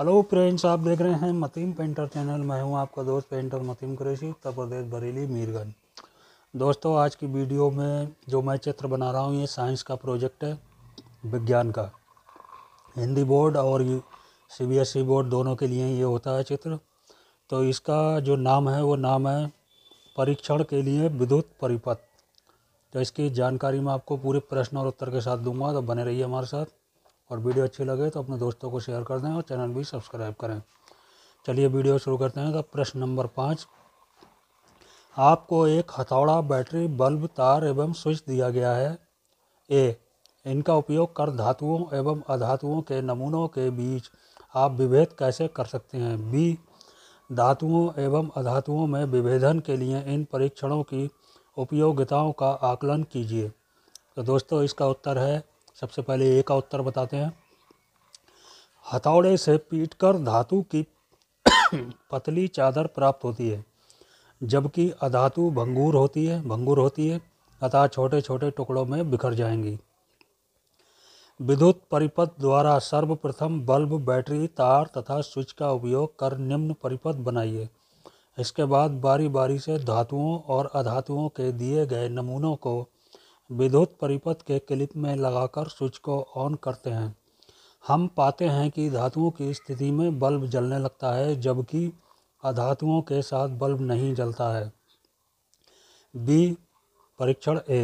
hello friends आप देख रहे हैं मतीम पेंटर चैनल मैं हूं आपका दोस्त पेंटर मतीम कुरेशी उत्तर प्रदेश बरेली मीरगंज दोस्तों आज की वीडियो में जो मैं चित्र बना रहा हूं ये साइंस का प्रोजेक्ट है विज्ञान का हिंदी बोर्ड और सीबीएसई e बोर्ड दोनों के लिए ये होता है चित्र तो इसका जो नाम है वो नाम है परीक्षण के लिए विद्युत परिपथ तो इसकी जानकारी मैं आपको पूरे प्रश्न और उत्तर के साथ दूंगा तो बने रहिए हमारे साथ और वीडियो अच्छी लगे तो अपने दोस्तों को शेयर कर दें और चैनल भी सब्सक्राइब करें चलिए वीडियो शुरू करते हैं तो प्रश्न नंबर पाँच आपको एक हथौड़ा बैटरी बल्ब तार एवं स्विच दिया गया है ए इनका उपयोग कर धातुओं एवं अधातुओं के नमूनों के बीच आप विभेद कैसे कर सकते हैं बी धातुओं एवं अधातुओं में विभेदन के लिए इन परीक्षणों की उपयोगिताओं का आकलन कीजिए तो दोस्तों इसका उत्तर है सबसे पहले ए का उत्तर बताते हैं हथौड़े से पीटकर धातु की पतली चादर प्राप्त होती है जबकि अधातु भंगूर होती है भंगूर होती है अतः छोटे छोटे टुकड़ों में बिखर जाएंगी विद्युत परिपथ द्वारा सर्वप्रथम बल्ब बैटरी तार तथा स्विच का उपयोग कर निम्न परिपथ बनाइए इसके बाद बारी बारी से धातुओं और अधातुओं के दिए गए नमूनों को विद्युत परिपथ के क्लिप में लगाकर स्विच को ऑन करते हैं हम पाते हैं कि धातुओं की स्थिति में बल्ब जलने लगता है जबकि अधातुओं के साथ बल्ब नहीं जलता है बी परीक्षण ए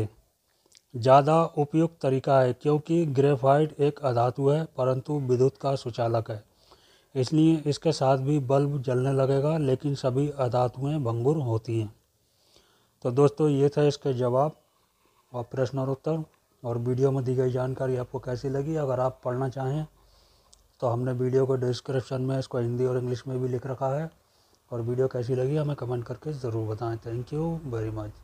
ज़्यादा उपयुक्त तरीका है क्योंकि ग्रेफाइट एक अधातु है परंतु विद्युत का सुचालक है इसलिए इसके साथ भी बल्ब जलने लगेगा लेकिन सभी अधातुएँ भंगुर होती हैं तो दोस्तों ये था इसके जवाब और प्रश्नोत्तर और वीडियो में दी गई जानकारी आपको कैसी लगी अगर आप पढ़ना चाहें तो हमने वीडियो को डिस्क्रिप्शन में इसको हिंदी और इंग्लिश में भी लिख रखा है और वीडियो कैसी लगी हमें कमेंट करके ज़रूर बताएं थैंक यू वेरी मच